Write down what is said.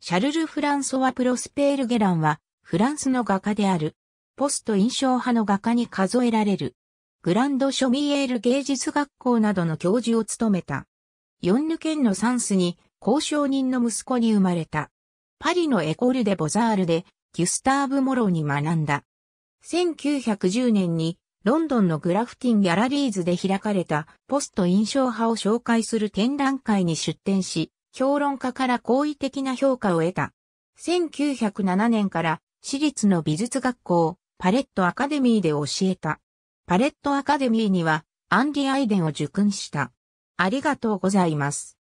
シャルル・フランソワ・プロスペール・ゲランは、フランスの画家である、ポスト印象派の画家に数えられる、グランド・ショミエール芸術学校などの教授を務めた。ヨンヌ県のサンスに、交渉人の息子に生まれた。パリのエコール・デ・ボザールで、ギュスターブ・モロに学んだ。1910年に、ロンドンのグラフティン・ギャラリーズで開かれたポスト印象派を紹介する展覧会に出展し、評論家から好意的な評価を得た。1907年から私立の美術学校、パレットアカデミーで教えた。パレットアカデミーにはアンディ・アイデンを受訓した。ありがとうございます。